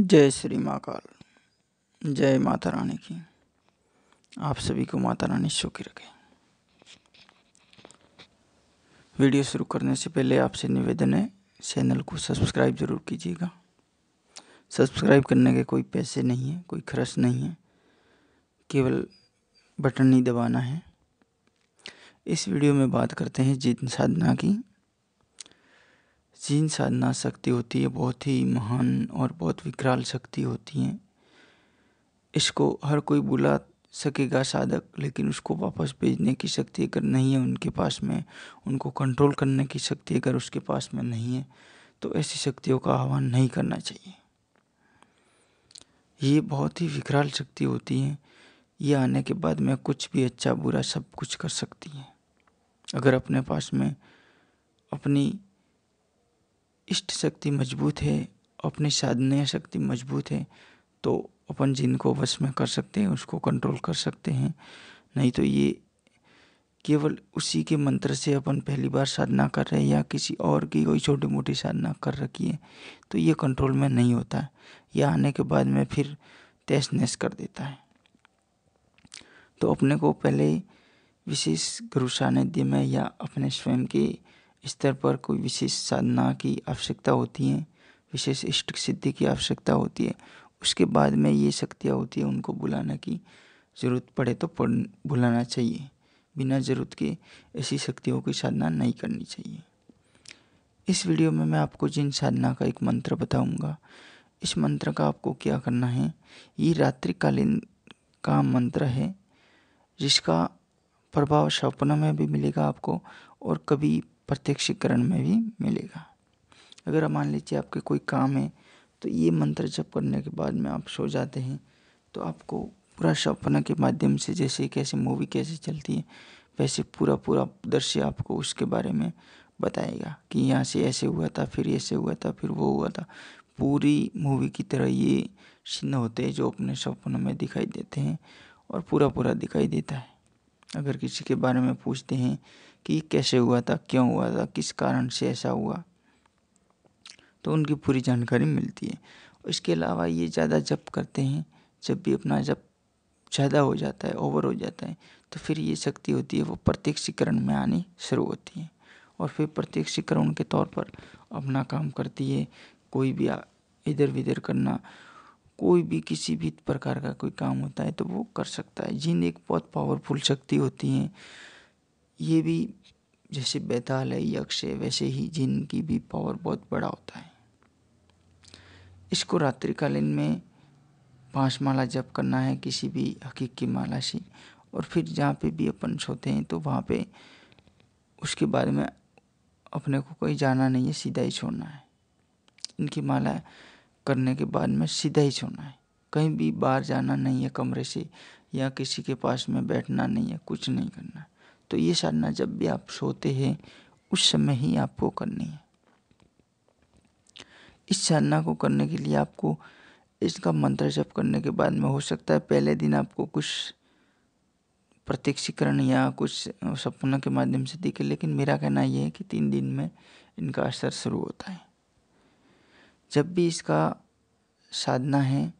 जय श्री महाकाल जय माता रानी की आप सभी को माता रानी सुखी रखें वीडियो शुरू करने से पहले आपसे निवेदन है चैनल को सब्सक्राइब जरूर कीजिएगा सब्सक्राइब करने के कोई पैसे नहीं है कोई खर्च नहीं है केवल बटन नहीं दबाना है इस वीडियो में बात करते हैं जीत साधना की तीन साधना शक्ति होती है बहुत ही महान और बहुत विकराल शक्ति होती है इसको हर कोई बुला सकेगा साधक लेकिन उसको वापस भेजने की शक्ति अगर नहीं है उनके पास में उनको कंट्रोल करने की शक्ति अगर उसके पास में नहीं है तो ऐसी शक्तियों का आह्वान नहीं करना चाहिए ये बहुत ही विकराल शक्ति होती है ये आने के बाद में कुछ भी अच्छा बुरा सब कुछ कर सकती है अगर अपने पास में अपनी इष्ट शक्ति मजबूत है अपनी साधना शक्ति मजबूत है तो अपन जिनको वश में कर सकते हैं उसको कंट्रोल कर सकते हैं नहीं तो ये केवल उसी के मंत्र से अपन पहली बार साधना कर रहे हैं या किसी और की कोई छोटी मोटी साधना कर रखी है तो ये कंट्रोल में नहीं होता है यह आने के बाद में फिर तेस नेस कर देता है तो अपने को पहले विशेष गुरु सानिध्य में या अपने स्वयं के स्तर पर कोई विशेष साधना की आवश्यकता होती है विशेष इष्ट सिद्धि की आवश्यकता होती है उसके बाद में ये शक्तियाँ होती है उनको बुलाना की ज़रूरत पड़े तो पढ़ बुलाना चाहिए बिना ज़रूरत के ऐसी शक्तियों की साधना नहीं करनी चाहिए इस वीडियो में मैं आपको जिन साधना का एक मंत्र बताऊंगा इस मंत्र का आपको क्या करना है ये रात्रिकालीन का मंत्र है जिसका प्रभाव सपनों में भी मिलेगा आपको और कभी प्रत्यक्षीकरण में भी मिलेगा अगर मान लीजिए आपके कोई काम है तो ये मंत्र जप करने के बाद में आप सो जाते हैं तो आपको पूरा सपना के माध्यम से जैसे कैसे मूवी कैसे चलती है वैसे पूरा पूरा दृश्य आपको उसके बारे में बताएगा कि यहाँ से ऐसे हुआ था फिर ऐसे हुआ था फिर वो हुआ था पूरी मूवी की तरह ये सिन्ह होते हैं जो अपने सपनों में दिखाई देते हैं और पूरा पूरा दिखाई देता है अगर किसी के बारे में पूछते हैं कि कैसे हुआ था क्यों हुआ था किस कारण से ऐसा हुआ तो उनकी पूरी जानकारी मिलती है इसके अलावा ये ज़्यादा जप करते हैं जब भी अपना जप ज़्यादा हो जाता है ओवर हो जाता है तो फिर ये शक्ति होती है वो प्रत्येक शिकरण में आनी शुरू होती है और फिर प्रत्येक शिकरण के तौर पर अपना काम करती है कोई भी इधर विधर करना कोई भी किसी भी प्रकार का कोई काम होता है तो वो कर सकता है जिन एक बहुत पावरफुल शक्ति होती हैं ये भी जैसे बेताल है यक्ष है वैसे ही जिन की भी पावर बहुत बड़ा होता है इसको रात्रिकालीन में पांच माला जप करना है किसी भी हकीक की माला से और फिर जहाँ पे भी अपन सोते हैं तो वहाँ पे उसके बारे में अपने को कोई जाना नहीं है सीधा ही छोड़ना है इनकी माला करने के बाद में सीधा ही सोना है कहीं भी बाहर जाना नहीं है कमरे से या किसी के पास में बैठना नहीं है कुछ नहीं करना है तो ये साधना जब भी आप सोते हैं उस समय ही आपको करनी है इस साधना को करने के लिए आपको इसका मंत्र जप करने के बाद में हो सकता है पहले दिन आपको कुछ प्रत्यक्षीकरण या कुछ सपनों के माध्यम से दिखे लेकिन मेरा कहना यह है कि तीन दिन में इनका असर शुरू होता है जब भी इसका साधना है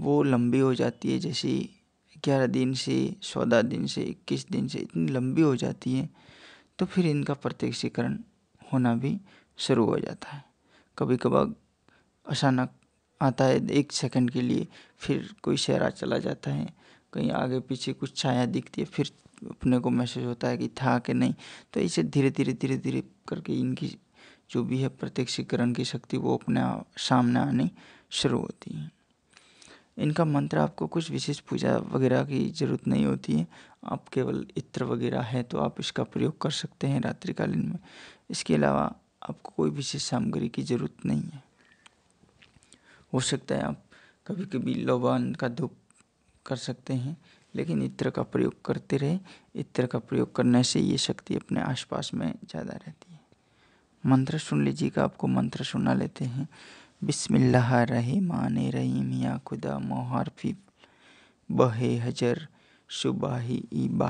वो लंबी हो जाती है जैसे ग्यारह दिन से चौदह दिन से इक्कीस दिन से इतनी लंबी हो जाती है तो फिर इनका प्रत्यक्षीकरण होना भी शुरू हो जाता है कभी कभार अचानक आता है एक सेकंड के लिए फिर कोई शहरा चला जाता है कहीं आगे पीछे कुछ छाया दिखती है फिर अपने को महसूस होता है कि था कि नहीं तो इसे धीरे धीरे धीरे धीरे करके इनकी जो भी है प्रत्यक्षीकरण की शक्ति वो अपने सामने आनी शुरू होती है इनका मंत्र आपको कुछ विशेष पूजा वगैरह की ज़रूरत नहीं होती है आप केवल इत्र वगैरह है तो आप इसका प्रयोग कर सकते हैं रात्रिकालीन में इसके अलावा आपको कोई विशेष सामग्री की ज़रूरत नहीं है हो सकता है आप कभी कभी लोबान का धूप कर सकते हैं लेकिन इत्र का प्रयोग करते रहे इत्र का प्रयोग करने से ये शक्ति अपने आसपास में ज़्यादा रहती है मंत्र सुन लीजिएगा आपको मंत्र सुना लेते हैं बिस्मिल्लाह रहमान रहीम या खुदा मोहर बहे हजर सुबाही ईबा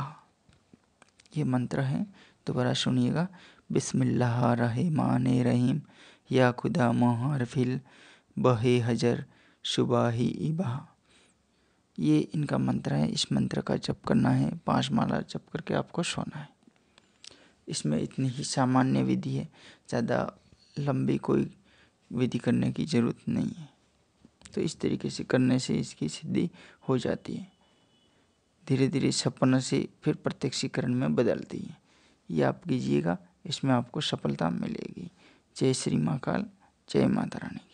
ये मंत्र है दोबारा सुनिएगा बिस्मिल्लाह रहमान रहीम या खुदा मोहर फिल बहे हजर सुबाही ईबा ये इनका मंत्र है इस मंत्र का जप करना है पांच माला जप करके आपको सोना है इसमें इतनी ही सामान्य विधि है ज़्यादा लंबी कोई विधि करने की ज़रूरत नहीं है तो इस तरीके से करने से इसकी सिद्धि हो जाती है धीरे धीरे सपन से फिर प्रत्यक्षीकरण में बदलती है ये आप कीजिएगा इसमें आपको सफलता मिलेगी जय श्री महाकाल जय माता रानी